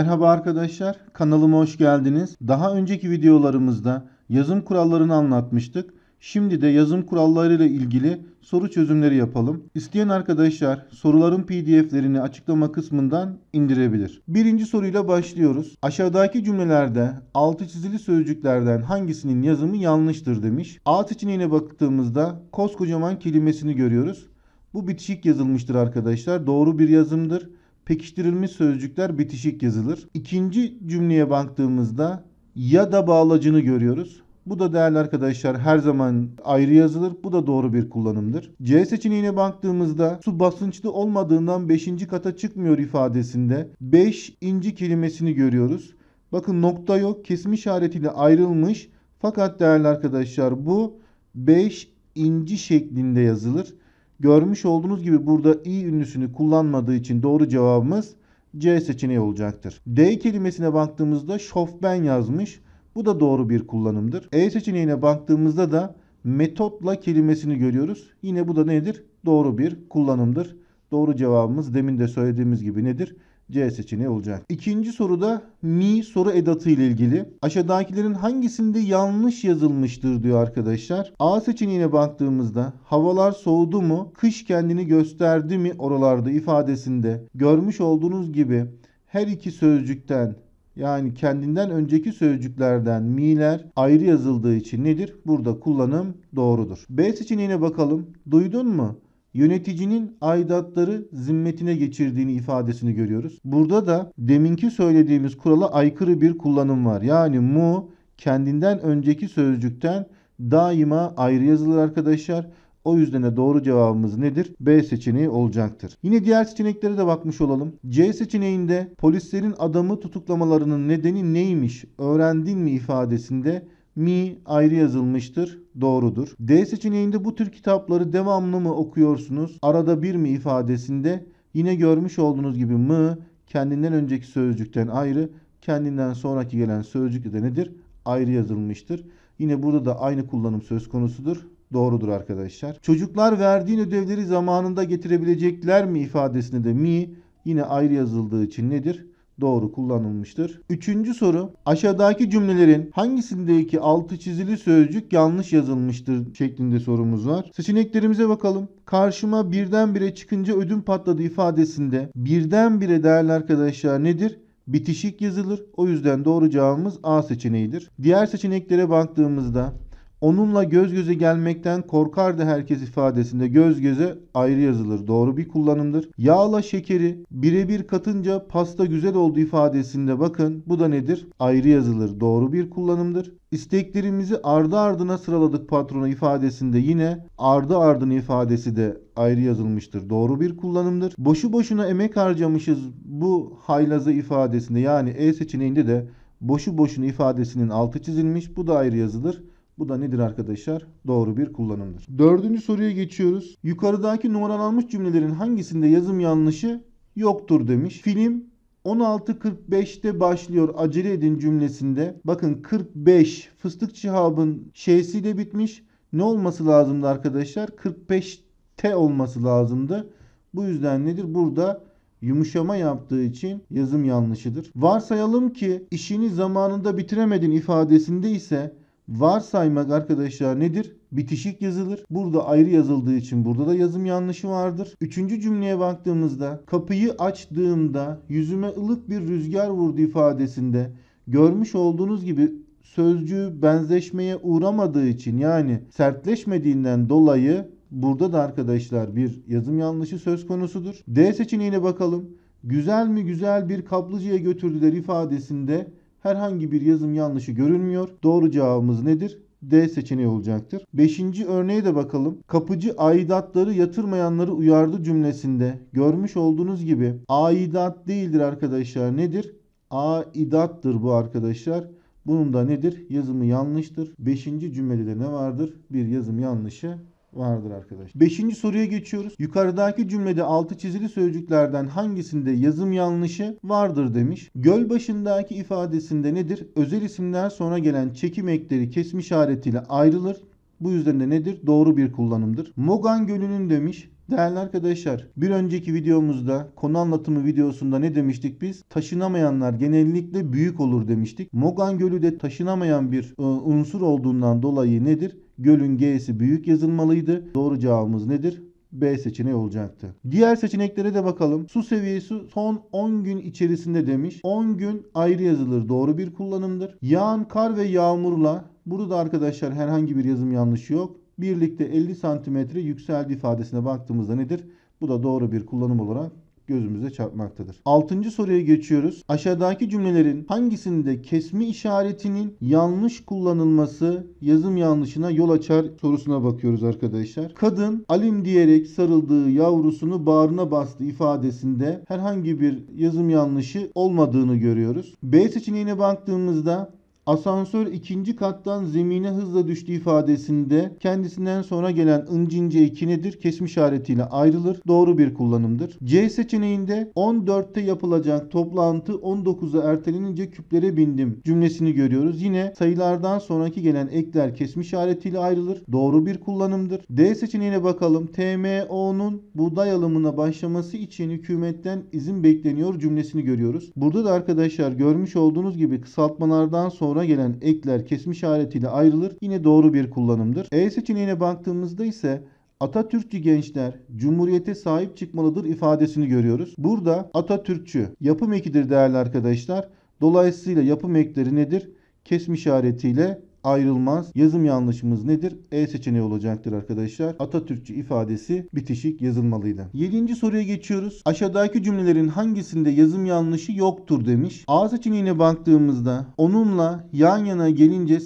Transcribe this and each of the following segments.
Merhaba arkadaşlar, kanalıma hoş geldiniz. Daha önceki videolarımızda yazım kurallarını anlatmıştık. Şimdi de yazım kuralları ile ilgili soru çözümleri yapalım. İsteyen arkadaşlar soruların pdf'lerini açıklama kısmından indirebilir. Birinci soruyla başlıyoruz. Aşağıdaki cümlelerde altı çizili sözcüklerden hangisinin yazımı yanlıştır demiş. A seçeneğine baktığımızda koskocaman kelimesini görüyoruz. Bu bitişik yazılmıştır arkadaşlar. Doğru bir yazımdır pekiştirilmiş sözcükler bitişik yazılır. İkinci cümleye baktığımızda ya da bağlacını görüyoruz. Bu da değerli arkadaşlar her zaman ayrı yazılır. Bu da doğru bir kullanımdır. C seçeneğine baktığımızda su basınçlı olmadığından 5. kata çıkmıyor ifadesinde 5 inci kelimesini görüyoruz. Bakın nokta yok kesme işaretiyle ayrılmış. Fakat değerli arkadaşlar bu 5 inci şeklinde yazılır. Görmüş olduğunuz gibi burada i ünlüsünü kullanmadığı için doğru cevabımız C seçeneği olacaktır. D kelimesine baktığımızda şofben yazmış. Bu da doğru bir kullanımdır. E seçeneğine baktığımızda da metotla kelimesini görüyoruz. Yine bu da nedir? Doğru bir kullanımdır. Doğru cevabımız demin de söylediğimiz gibi nedir? C seçeneği olacak. İkinci soruda mi soru edatı ile ilgili. Aşağıdakilerin hangisinde yanlış yazılmıştır diyor arkadaşlar. A seçeneğine baktığımızda havalar soğudu mu, kış kendini gösterdi mi oralarda ifadesinde görmüş olduğunuz gibi her iki sözcükten yani kendinden önceki sözcüklerden mi'ler ayrı yazıldığı için nedir? Burada kullanım doğrudur. B seçeneğine bakalım. Duydun mu? yöneticinin aidatları zimmetine geçirdiğini ifadesini görüyoruz. Burada da deminki söylediğimiz kurala aykırı bir kullanım var. Yani mu kendinden önceki sözcükten daima ayrı yazılır arkadaşlar. O yüzden de doğru cevabımız nedir? B seçeneği olacaktır. Yine diğer seçeneklere de bakmış olalım. C seçeneğinde polislerin adamı tutuklamalarının nedeni neymiş öğrendin mi ifadesinde mi ayrı yazılmıştır. Doğrudur. D seçeneğinde bu tür kitapları devamlı mı okuyorsunuz? Arada bir mi ifadesinde yine görmüş olduğunuz gibi mı kendinden önceki sözcükten ayrı, kendinden sonraki gelen sözcük de nedir? Ayrı yazılmıştır. Yine burada da aynı kullanım söz konusudur. Doğrudur arkadaşlar. Çocuklar verdiğin ödevleri zamanında getirebilecekler mi ifadesinde de mi yine ayrı yazıldığı için nedir? doğru kullanılmıştır. Üçüncü soru aşağıdaki cümlelerin hangisindeki altı çizili sözcük yanlış yazılmıştır şeklinde sorumuz var. Seçeneklerimize bakalım. Karşıma birdenbire çıkınca ödüm patladı ifadesinde birdenbire değerli arkadaşlar nedir? bitişik yazılır. O yüzden doğru cevabımız A seçeneğidir. Diğer seçeneklere baktığımızda Onunla göz göze gelmekten korkardı herkes ifadesinde göz göze ayrı yazılır. Doğru bir kullanımdır. Yağla şekeri birebir katınca pasta güzel oldu ifadesinde bakın bu da nedir? Ayrı yazılır. Doğru bir kullanımdır. İsteklerimizi ardı ardına sıraladık patrona ifadesinde yine ardı ardına ifadesi de ayrı yazılmıştır. Doğru bir kullanımdır. Boşu boşuna emek harcamışız bu haylaza ifadesinde yani E seçeneğinde de boşu boşuna ifadesinin altı çizilmiş. Bu da ayrı yazılır. Bu da nedir arkadaşlar? Doğru bir kullanımdır. Dördüncü soruya geçiyoruz. Yukarıdaki numaralanmış cümlelerin hangisinde yazım yanlışı yoktur demiş. Film 16.45'te başlıyor acele edin cümlesinde. Bakın 45 fıstık çihabın şeysiyle bitmiş. Ne olması lazımdı arkadaşlar? 45 t olması lazımdı. Bu yüzden nedir? Burada yumuşama yaptığı için yazım yanlışıdır. Varsayalım ki işini zamanında bitiremedin ifadesinde ise Varsaymak arkadaşlar nedir? Bitişik yazılır. Burada ayrı yazıldığı için burada da yazım yanlışı vardır. Üçüncü cümleye baktığımızda kapıyı açtığımda yüzüme ılık bir rüzgar vurdu ifadesinde görmüş olduğunuz gibi sözcüğü benzeşmeye uğramadığı için yani sertleşmediğinden dolayı burada da arkadaşlar bir yazım yanlışı söz konusudur. D seçeneğine bakalım. Güzel mi güzel bir kaplıcıya götürdüler ifadesinde Herhangi bir yazım yanlışı görünmüyor. Doğru cevabımız nedir? D seçeneği olacaktır. Beşinci örneğe de bakalım. Kapıcı aidatları yatırmayanları uyardı cümlesinde. Görmüş olduğunuz gibi aidat değildir arkadaşlar. Nedir? Aidattır bu arkadaşlar. Bunun da nedir? Yazımı yanlıştır. Beşinci cümlede de ne vardır? Bir yazım yanlışı vardır arkadaş. Beşinci soruya geçiyoruz. Yukarıdaki cümlede altı çizili sözcüklerden hangisinde yazım yanlışı vardır demiş. Göl başındaki ifadesinde nedir? Özel isimler sonra gelen çekim ekleri kesim işaretiyle ayrılır. Bu yüzden de nedir? Doğru bir kullanımdır. Mogan Gölü'nün demiş. Değerli arkadaşlar bir önceki videomuzda konu anlatımı videosunda ne demiştik biz? Taşınamayanlar genellikle büyük olur demiştik. Mogan Gölü de taşınamayan bir e, unsur olduğundan dolayı nedir? Gölün G'si büyük yazılmalıydı. Doğru cevabımız nedir? B seçeneği olacaktı. Diğer seçeneklere de bakalım. Su seviyesi son 10 gün içerisinde demiş. 10 gün ayrı yazılır. Doğru bir kullanımdır. Yağan kar ve yağmurla burada arkadaşlar herhangi bir yazım yanlışı yok. Birlikte 50 santimetre yükseldi ifadesine baktığımızda nedir? Bu da doğru bir kullanım olarak gözümüze çarpmaktadır. 6. soruya geçiyoruz. Aşağıdaki cümlelerin hangisinde kesme işaretinin yanlış kullanılması yazım yanlışına yol açar sorusuna bakıyoruz arkadaşlar. Kadın alim diyerek sarıldığı yavrusunu bağrına bastı ifadesinde herhangi bir yazım yanlışı olmadığını görüyoruz. B seçeneğine baktığımızda Asansör ikinci kattan zemine hızla düştü ifadesinde kendisinden sonra gelen incince iki nedir? Kesme işaretiyle ayrılır. Doğru bir kullanımdır. C seçeneğinde 14'te yapılacak toplantı 19'a ertelenince küplere bindim cümlesini görüyoruz. Yine sayılardan sonraki gelen ekler kesme işaretiyle ayrılır. Doğru bir kullanımdır. D seçeneğine bakalım. TMO'nun buğday alımına başlaması için hükümetten izin bekleniyor cümlesini görüyoruz. Burada da arkadaşlar görmüş olduğunuz gibi kısaltmalardan sonra sona gelen ekler kesme işaretiyle ayrılır. Yine doğru bir kullanımdır. E seçeneğine baktığımızda ise Atatürkçü gençler cumhuriyete sahip çıkmalıdır ifadesini görüyoruz. Burada Atatürkçü yapım ekidir değerli arkadaşlar. Dolayısıyla yapım ekleri nedir? Kesme işaretiyle ayrılmaz. Yazım yanlışımız nedir? E seçeneği olacaktır arkadaşlar. Atatürkçü ifadesi bitişik yazılmalıydı. 7. soruya geçiyoruz. Aşağıdaki cümlelerin hangisinde yazım yanlışı yoktur demiş. A seçeneğine baktığımızda onunla yan yana gelince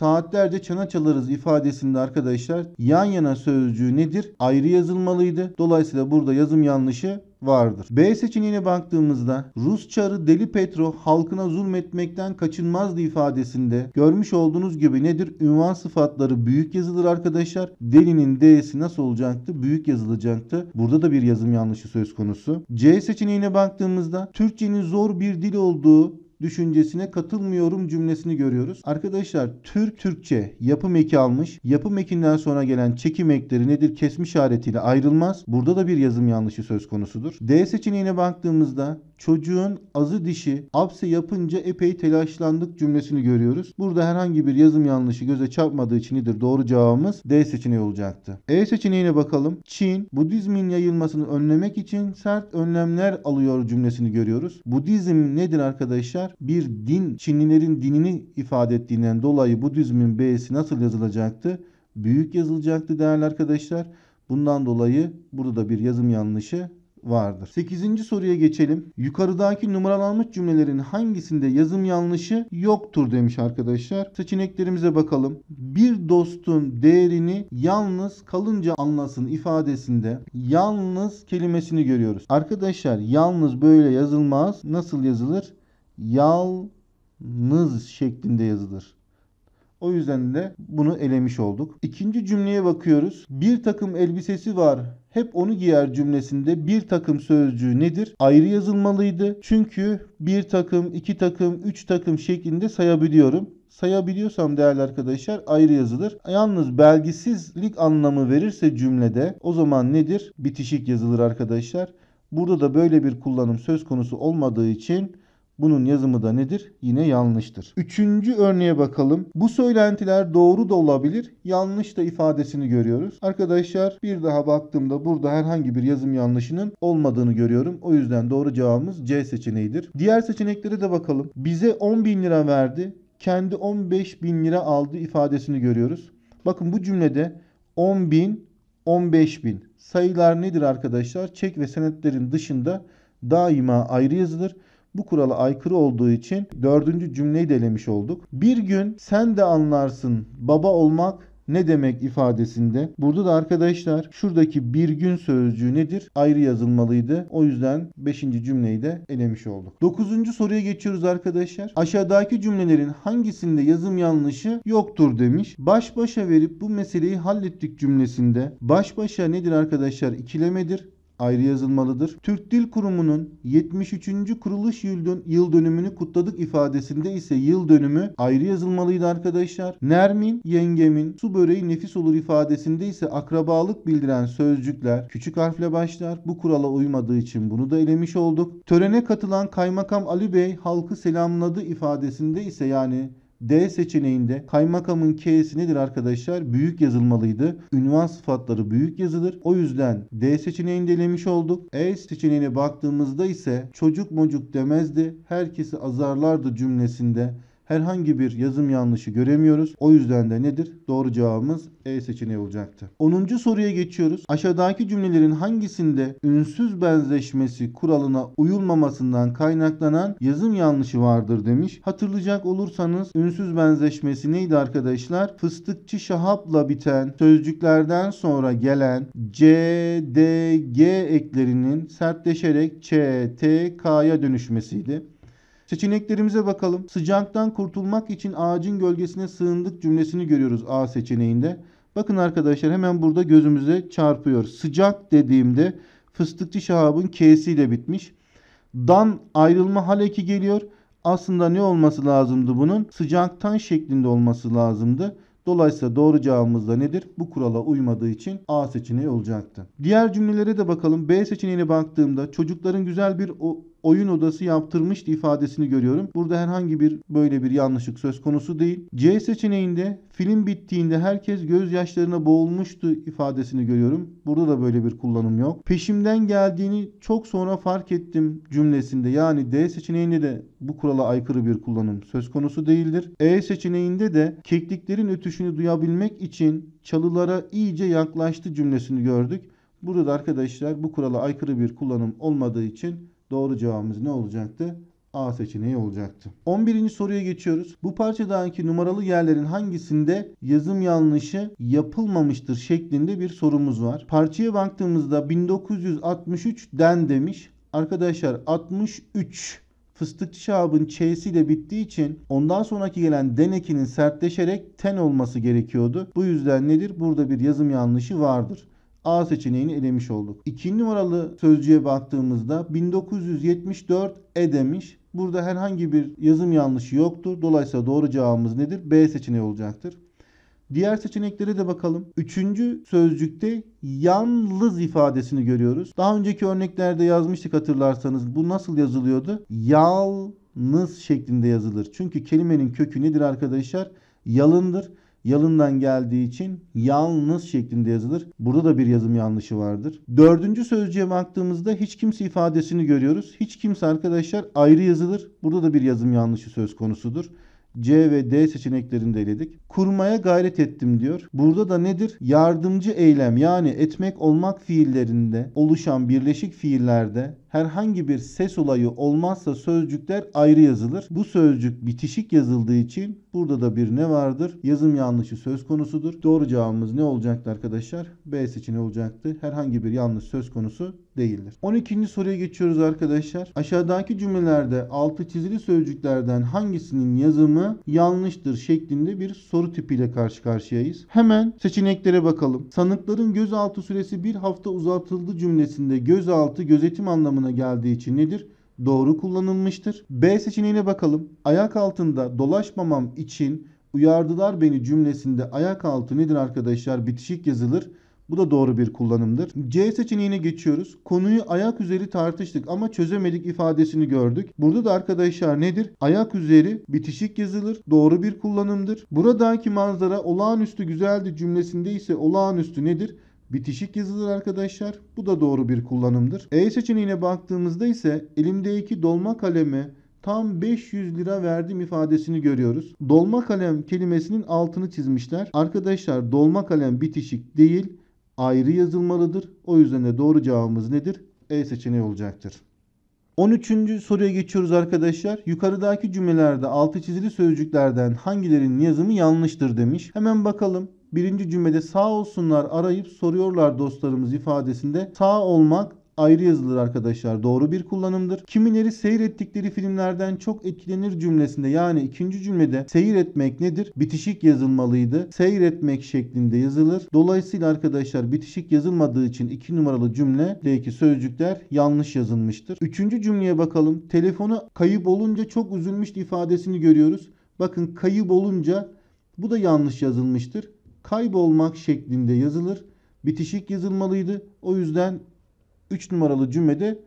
saatlerce çana çalarız ifadesinde arkadaşlar yan yana sözcüğü nedir? Ayrı yazılmalıydı. Dolayısıyla burada yazım yanlışı vardır. B seçeneğine baktığımızda Rus çarı Deli Petro halkına zulmetmekten kaçınmazdı ifadesinde görmüş olduğunuz gibi nedir? Ünvan sıfatları büyük yazılır arkadaşlar. Deli'nin D'si nasıl olacaktı? Büyük yazılacaktı. Burada da bir yazım yanlışı söz konusu. C seçeneğine baktığımızda Türkçenin zor bir dil olduğu düşüncesine katılmıyorum cümlesini görüyoruz. Arkadaşlar Türk Türkçe yapım eki almış. Yapım ekinden sonra gelen çekim ekleri nedir? Kesme işaretiyle ayrılmaz. Burada da bir yazım yanlışı söz konusudur. D seçeneğine baktığımızda çocuğun azı dişi apse yapınca epey telaşlandık cümlesini görüyoruz. Burada herhangi bir yazım yanlışı göze çarpmadığı için Doğru cevabımız D seçeneği olacaktı. E seçeneğine bakalım. Çin, Budizmin yayılmasını önlemek için sert önlemler alıyor cümlesini görüyoruz. Budizm nedir arkadaşlar? Bir din, Çinlilerin dinini ifade ettiğinden dolayı Budizmin B'si nasıl yazılacaktı? Büyük yazılacaktı değerli arkadaşlar. Bundan dolayı burada da bir yazım yanlışı vardır. 8. soruya geçelim. Yukarıdaki numaralanmış cümlelerin hangisinde yazım yanlışı yoktur demiş arkadaşlar. Seçeneklerimize bakalım. Bir dostun değerini yalnız kalınca anlasın ifadesinde yalnız kelimesini görüyoruz. Arkadaşlar yalnız böyle yazılmaz. Nasıl yazılır? Yalnız şeklinde yazılır. O yüzden de bunu elemiş olduk. İkinci cümleye bakıyoruz. Bir takım elbisesi var hep onu giyer cümlesinde bir takım sözcüğü nedir? Ayrı yazılmalıydı. Çünkü bir takım, iki takım, üç takım şeklinde sayabiliyorum sayabiliyorsam değerli arkadaşlar ayrı yazılır. Yalnız belgisizlik anlamı verirse cümlede o zaman nedir? Bitişik yazılır arkadaşlar. Burada da böyle bir kullanım söz konusu olmadığı için bunun yazımı da nedir? Yine yanlıştır. Üçüncü örneğe bakalım. Bu söylentiler doğru da olabilir, yanlış da ifadesini görüyoruz. Arkadaşlar bir daha baktığımda burada herhangi bir yazım yanlışının olmadığını görüyorum. O yüzden doğru cevabımız C seçeneğidir. Diğer seçeneklere de bakalım. Bize 10 bin lira verdi. Kendi 15 bin lira aldı ifadesini görüyoruz. Bakın bu cümlede 10 bin, 15 bin sayılar nedir arkadaşlar? Çek ve senetlerin dışında daima ayrı yazılır bu kurala aykırı olduğu için dördüncü cümleyi de elemiş olduk. Bir gün sen de anlarsın baba olmak ne demek ifadesinde. Burada da arkadaşlar şuradaki bir gün sözcüğü nedir? Ayrı yazılmalıydı. O yüzden 5. cümleyi de elemiş olduk. 9. soruya geçiyoruz arkadaşlar. Aşağıdaki cümlelerin hangisinde yazım yanlışı yoktur demiş. Baş başa verip bu meseleyi hallettik cümlesinde. Baş başa nedir arkadaşlar? İkilemedir ayrı yazılmalıdır. Türk Dil Kurumu'nun 73. kuruluş yıl dönümünü kutladık ifadesinde ise yıl dönümü ayrı yazılmalıydı arkadaşlar. Nermin, yengemin, su böreği nefis olur ifadesinde ise akrabalık bildiren sözcükler küçük harfle başlar. Bu kurala uymadığı için bunu da elemiş olduk. Törene katılan Kaymakam Ali Bey halkı selamladı ifadesinde ise yani D seçeneğinde kaymakamın K'si nedir arkadaşlar? Büyük yazılmalıydı. Ünvan sıfatları büyük yazılır. O yüzden D seçeneğini de elemiş olduk. E seçeneğine baktığımızda ise çocuk mocuk demezdi. Herkesi azarlardı cümlesinde Herhangi bir yazım yanlışı göremiyoruz. O yüzden de nedir? Doğru cevabımız E seçeneği olacaktı. 10. soruya geçiyoruz. Aşağıdaki cümlelerin hangisinde ünsüz benzeşmesi kuralına uyulmamasından kaynaklanan yazım yanlışı vardır demiş. Hatırlayacak olursanız ünsüz benzeşmesi neydi arkadaşlar? Fıstıkçı şahapla biten sözcüklerden sonra gelen C, D, G eklerinin sertleşerek Ç, T, K'ya dönüşmesiydi. Seçeneklerimize bakalım. Sıcaktan kurtulmak için ağacın gölgesine sığındık cümlesini görüyoruz A seçeneğinde. Bakın arkadaşlar hemen burada gözümüze çarpıyor. Sıcak dediğimde fıstıkçı şahabın K'siyle bitmiş. Dan ayrılma haleki geliyor. Aslında ne olması lazımdı bunun? Sıcaktan şeklinde olması lazımdı. Dolayısıyla doğru cevabımız da nedir? Bu kurala uymadığı için A seçeneği olacaktı. Diğer cümlelere de bakalım. B seçeneğine baktığımda çocukların güzel bir oyun odası yaptırmıştı ifadesini görüyorum. Burada herhangi bir böyle bir yanlışlık söz konusu değil. C seçeneğinde film bittiğinde herkes gözyaşlarına boğulmuştu ifadesini görüyorum. Burada da böyle bir kullanım yok. Peşimden geldiğini çok sonra fark ettim cümlesinde yani D seçeneğinde de bu kurala aykırı bir kullanım söz konusu değildir. E seçeneğinde de kekliklerin ötüşünü duyabilmek için çalılara iyice yaklaştı cümlesini gördük. Burada arkadaşlar bu kurala aykırı bir kullanım olmadığı için Doğru cevabımız ne olacaktı? A seçeneği olacaktı. 11. soruya geçiyoruz. Bu parçadaki numaralı yerlerin hangisinde yazım yanlışı yapılmamıştır şeklinde bir sorumuz var. Parçaya baktığımızda 1963 den demiş. Arkadaşlar 63 fıstıkçı şabın ç'siyle bittiği için ondan sonraki gelen den ekinin sertleşerek ten olması gerekiyordu. Bu yüzden nedir? Burada bir yazım yanlışı vardır. A seçeneğini elemiş olduk. 2 numaralı sözcüğe baktığımızda 1974 E demiş. Burada herhangi bir yazım yanlışı yoktur. Dolayısıyla doğru cevabımız nedir? B seçeneği olacaktır. Diğer seçeneklere de bakalım. Üçüncü sözcükte yalnız ifadesini görüyoruz. Daha önceki örneklerde yazmıştık hatırlarsanız. Bu nasıl yazılıyordu? Yalnız şeklinde yazılır. Çünkü kelimenin kökü nedir arkadaşlar? Yalındır yalından geldiği için yalnız şeklinde yazılır. Burada da bir yazım yanlışı vardır. Dördüncü sözcüğe baktığımızda hiç kimse ifadesini görüyoruz. Hiç kimse arkadaşlar ayrı yazılır. Burada da bir yazım yanlışı söz konusudur. C ve D seçeneklerini de eledik. Kurmaya gayret ettim diyor. Burada da nedir? Yardımcı eylem yani etmek olmak fiillerinde oluşan birleşik fiillerde herhangi bir ses olayı olmazsa sözcükler ayrı yazılır. Bu sözcük bitişik yazıldığı için burada da bir ne vardır? Yazım yanlışı söz konusudur. Doğru cevabımız ne olacaktı arkadaşlar? B seçeneği olacaktı. Herhangi bir yanlış söz konusu değildir. 12. soruya geçiyoruz arkadaşlar. Aşağıdaki cümlelerde altı çizili sözcüklerden hangisinin yazımı yanlıştır şeklinde bir soru tipiyle karşı karşıyayız. Hemen seçeneklere bakalım. Sanıkların gözaltı süresi bir hafta uzatıldı cümlesinde gözaltı gözetim anlamında anlamına geldiği için nedir? Doğru kullanılmıştır. B seçeneğine bakalım. Ayak altında dolaşmamam için uyardılar beni cümlesinde ayak altı nedir arkadaşlar? Bitişik yazılır. Bu da doğru bir kullanımdır. C seçeneğine geçiyoruz. Konuyu ayak üzeri tartıştık ama çözemedik ifadesini gördük. Burada da arkadaşlar nedir? Ayak üzeri bitişik yazılır. Doğru bir kullanımdır. Buradaki manzara olağanüstü güzeldi cümlesinde ise olağanüstü nedir? bitişik yazılır arkadaşlar. Bu da doğru bir kullanımdır. E seçeneğine baktığımızda ise elimdeki dolma kalemi tam 500 lira verdim ifadesini görüyoruz. Dolma kalem kelimesinin altını çizmişler. Arkadaşlar dolma kalem bitişik değil ayrı yazılmalıdır. O yüzden de doğru cevabımız nedir? E seçeneği olacaktır. 13. soruya geçiyoruz arkadaşlar. Yukarıdaki cümlelerde altı çizili sözcüklerden hangilerinin yazımı yanlıştır demiş. Hemen bakalım birinci cümlede sağ olsunlar arayıp soruyorlar dostlarımız ifadesinde sağ olmak ayrı yazılır arkadaşlar. Doğru bir kullanımdır. Kimileri seyrettikleri filmlerden çok etkilenir cümlesinde yani ikinci cümlede seyretmek nedir? Bitişik yazılmalıydı. Seyretmek şeklinde yazılır. Dolayısıyla arkadaşlar bitişik yazılmadığı için iki numaralı cümledeki sözcükler yanlış yazılmıştır. Üçüncü cümleye bakalım. Telefonu kayıp olunca çok üzülmüştü ifadesini görüyoruz. Bakın kayıp olunca bu da yanlış yazılmıştır kaybolmak şeklinde yazılır. Bitişik yazılmalıydı. O yüzden 3 numaralı cümlede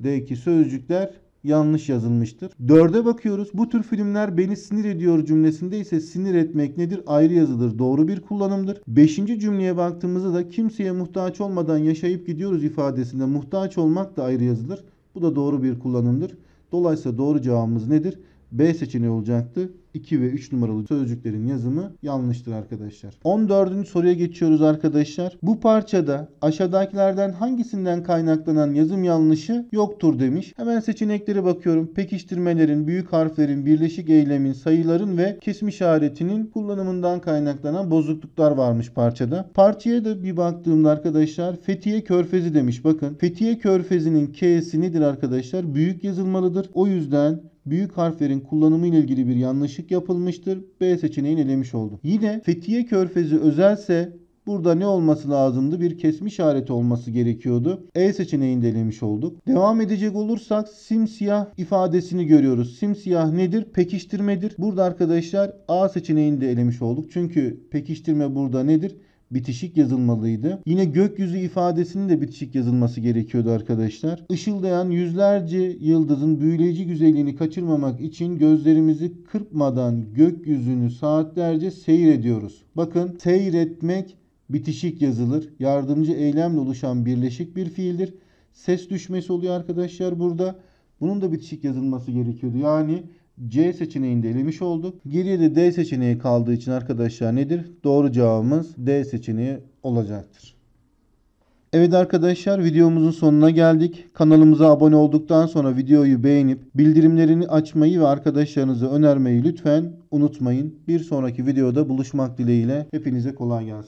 deki sözcükler yanlış yazılmıştır. Dörde bakıyoruz. Bu tür filmler beni sinir ediyor cümlesinde ise sinir etmek nedir? Ayrı yazılır. Doğru bir kullanımdır. Beşinci cümleye baktığımızda da kimseye muhtaç olmadan yaşayıp gidiyoruz ifadesinde muhtaç olmak da ayrı yazılır. Bu da doğru bir kullanımdır. Dolayısıyla doğru cevabımız nedir? B seçeneği olacaktı. 2 ve 3 numaralı sözcüklerin yazımı yanlıştır arkadaşlar. 14. soruya geçiyoruz arkadaşlar. Bu parçada aşağıdakilerden hangisinden kaynaklanan yazım yanlışı yoktur demiş. Hemen seçeneklere bakıyorum. Pekiştirmelerin, büyük harflerin, birleşik eylemin, sayıların ve kesim işaretinin kullanımından kaynaklanan bozukluklar varmış parçada. Parçaya da bir baktığımda arkadaşlar Fethiye Körfezi demiş. Bakın Fethiye Körfezi'nin K'si nedir arkadaşlar? Büyük yazılmalıdır. O yüzden büyük harflerin kullanımı ile ilgili bir yanlışlık yapılmıştır. B seçeneğini elemiş oldum. Yine Fethiye Körfezi özelse Burada ne olması lazımdı? Bir kesme işareti olması gerekiyordu. E seçeneğini de elemiş olduk. Devam edecek olursak simsiyah ifadesini görüyoruz. Simsiyah nedir? Pekiştirmedir. Burada arkadaşlar A seçeneğini de elemiş olduk. Çünkü pekiştirme burada nedir? bitişik yazılmalıydı. Yine gökyüzü ifadesinin de bitişik yazılması gerekiyordu arkadaşlar. Işıldayan yüzlerce yıldızın büyüleyici güzelliğini kaçırmamak için gözlerimizi kırpmadan gökyüzünü saatlerce seyrediyoruz. Bakın seyretmek bitişik yazılır. Yardımcı eylemle oluşan birleşik bir fiildir. Ses düşmesi oluyor arkadaşlar burada. Bunun da bitişik yazılması gerekiyordu. Yani C seçeneğini de elemiş olduk. Geriye de D seçeneği kaldığı için arkadaşlar nedir? Doğru cevabımız D seçeneği olacaktır. Evet arkadaşlar videomuzun sonuna geldik. Kanalımıza abone olduktan sonra videoyu beğenip bildirimlerini açmayı ve arkadaşlarınıza önermeyi lütfen unutmayın. Bir sonraki videoda buluşmak dileğiyle hepinize kolay gelsin.